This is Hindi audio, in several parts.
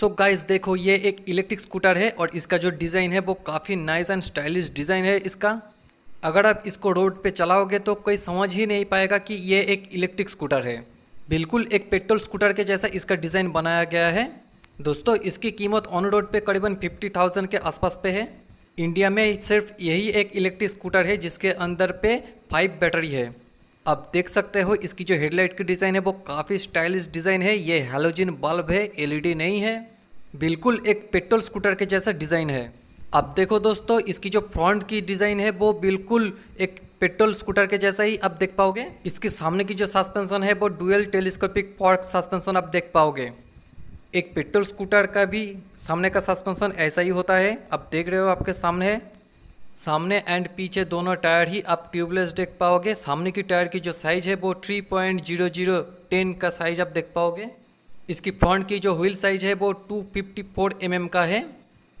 सो so गाइस देखो ये एक इलेक्ट्रिक स्कूटर है और इसका जो डिज़ाइन है वो काफ़ी नाइस एंड स्टाइलिश डिज़ाइन है इसका अगर आप इसको रोड पे चलाओगे तो कोई समझ ही नहीं पाएगा कि ये एक इलेक्ट्रिक स्कूटर है बिल्कुल एक पेट्रोल स्कूटर के जैसा इसका डिज़ाइन बनाया गया है दोस्तों इसकी कीमत ऑन रोड पर करीबन फिफ्टी के आसपास पे है इंडिया में सिर्फ यही एक इलेक्ट्रिक स्कूटर है जिसके अंदर पे फाइव बैटरी है आप देख सकते हो इसकी जो हेडलाइट की डिज़ाइन है वो काफ़ी स्टाइलिश डिज़ाइन है ये हेलोजिन बल्ब है एलईडी नहीं है बिल्कुल एक पेट्रोल स्कूटर के जैसा डिज़ाइन है आप देखो दोस्तों इसकी जो फ्रंट की डिज़ाइन है वो बिल्कुल एक पेट्रोल स्कूटर के जैसा ही आप देख पाओगे इसके सामने की जो सस्पेंशन है वो डुअल टेलीस्कोपिक फॉर्क सस्पेंशन आप देख पाओगे एक पेट्रोल स्कूटर का भी सामने का सस्पेंशन ऐसा ही होता है आप देख रहे हो आपके सामने है सामने एंड पीछे दोनों टायर ही आप ट्यूबलेस देख पाओगे सामने की टायर की जो साइज़ है वो three point zero zero ten का साइज़ आप देख पाओगे इसकी फ्रंट की जो व्हील साइज़ है वो two fifty four M M का है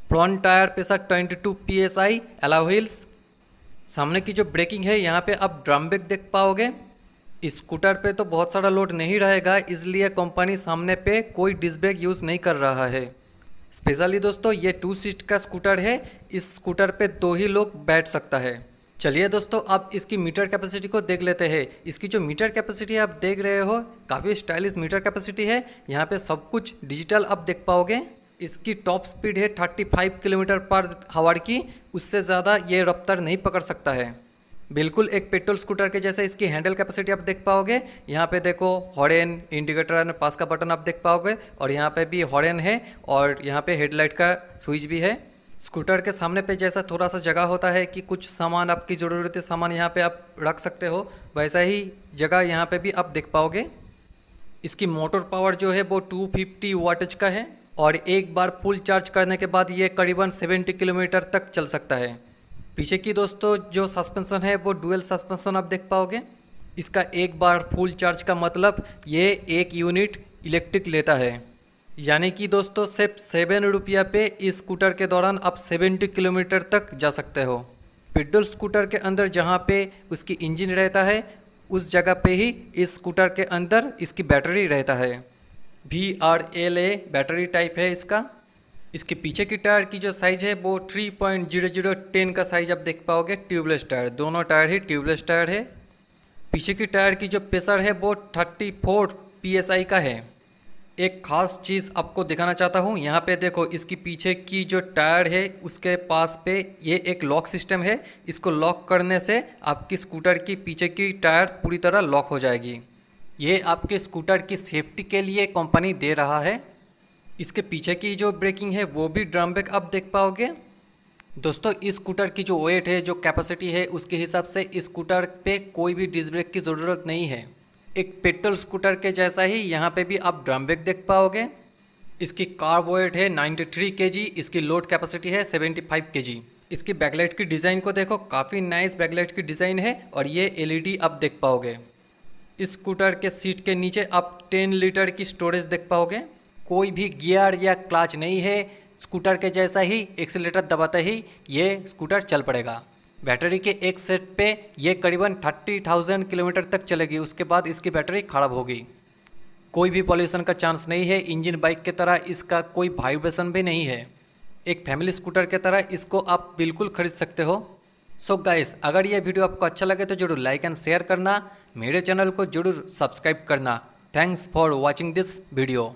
front tyre sir twenty two P S I alloy wheels सामने की जो ब्रेकिंग है यहाँ पे आप ड्रम ब्रेक देख पाओगे स्कूटर पे तो बहुत सारा लोड नहीं रहेगा इसलिए कंपनी सामने पे कोई डिस्क ब्रेक यूज़ नहीं कर रहा है स्पेशली दोस्तों ये टू सीट का स्कूटर है इस स्कूटर पे दो ही लोग बैठ सकता है चलिए दोस्तों अब इसकी मीटर कैपेसिटी को देख लेते हैं इसकी जो मीटर कैपेसिटी आप देख रहे हो काफ़ी स्टाइलिश मीटर कैपेसिटी है यहाँ पे सब कुछ डिजिटल आप देख पाओगे इसकी टॉप स्पीड है 35 किलोमीटर पर आवर की उससे ज़्यादा ये रफ्तार नहीं पकड़ सकता है बिल्कुल एक पेट्रोल स्कूटर के जैसे इसकी हैंडल कैपेसिटी आप देख पाओगे यहाँ पे देखो हॉर्न इंडिकेटर पास का बटन आप देख पाओगे और यहाँ पे भी हॉर्न है और यहाँ पे हेडलाइट का स्विच भी है स्कूटर के सामने पे जैसा थोड़ा सा जगह होता है कि कुछ सामान आपकी ज़रूरत सामान यहाँ पे आप रख सकते हो वैसा ही जगह यहाँ पे भी आप देख पाओगे इसकी मोटर पावर जो है वो टू फिफ्टी वाटज का है और एक बार फुल चार्ज करने के बाद ये करीबन 70 किलोमीटर तक चल सकता है पीछे की दोस्तों जो सस्पेंशन है वो डुअल सस्पेंशन आप देख पाओगे इसका एक बार फुल चार्ज का मतलब ये एक यूनिट इलेक्ट्रिक लेता है यानी कि दोस्तों सिर्फ सेवन रुपया पे इस स्कूटर के दौरान आप सेवेंटी किलोमीटर तक जा सकते हो पेट्रोल स्कूटर के अंदर जहाँ पे उसकी इंजन रहता है उस जगह पे ही इस स्कूटर के अंदर इसकी बैटरी रहता है V R L A battery type है इसका इसके पीछे की टायर की जो साइज़ है वो three point zero zero ten का साइज़ आप देख पाओगे ट्यूबलेस टायर दोनों टायर ही ट्यूबलेस टायर है पीछे की टायर की जो प्रेशर है वो थर्टी फोर पी का है एक ख़ास चीज़ आपको दिखाना चाहता हूँ यहाँ पे देखो इसकी पीछे की जो टायर है उसके पास पे ये एक लॉक सिस्टम है इसको लॉक करने से आपकी स्कूटर की पीछे की टायर पूरी तरह लॉक हो जाएगी ये आपके स्कूटर की सेफ्टी के लिए कंपनी दे रहा है इसके पीछे की जो ब्रेकिंग है वो भी ड्रम ब्रेक आप देख पाओगे दोस्तों इस स्कूटर की जो वेट है जो कैपेसिटी है उसके हिसाब से इस स्कूटर पे कोई भी डिस्क ब्रेक की ज़रूरत नहीं है एक पेट्रोल स्कूटर के जैसा ही यहाँ पे भी आप ड्रम ब्रेक देख पाओगे इसकी कार वेट है 93 जी इसकी लोड कैपेसिटी है 75 जी इसकी बैकलाइट की डिज़ाइन को देखो काफ़ी नाइस बैकलाइट की डिज़ाइन है और ये डी e आप देख पाओगे इस स्कूटर के सीट के नीचे आप टेन लीटर की स्टोरेज देख पाओगे कोई भी गियर या क्लाच नहीं है स्कूटर के जैसा ही एक्सीटर दबाते ही ये स्कूटर चल पड़ेगा बैटरी के एक सेट पे ये करीबन 30,000 किलोमीटर तक चलेगी उसके बाद इसकी बैटरी खराब होगी कोई भी पॉल्यूशन का चांस नहीं है इंजन बाइक के तरह इसका कोई वाइब्रेशन भी नहीं है एक फैमिली स्कूटर की तरह इसको आप बिल्कुल खरीद सकते हो सो so गाइस अगर ये वीडियो आपको अच्छा लगे तो जरूर लाइक एंड शेयर करना मेरे चैनल को जरूर सब्सक्राइब करना thanks for watching this video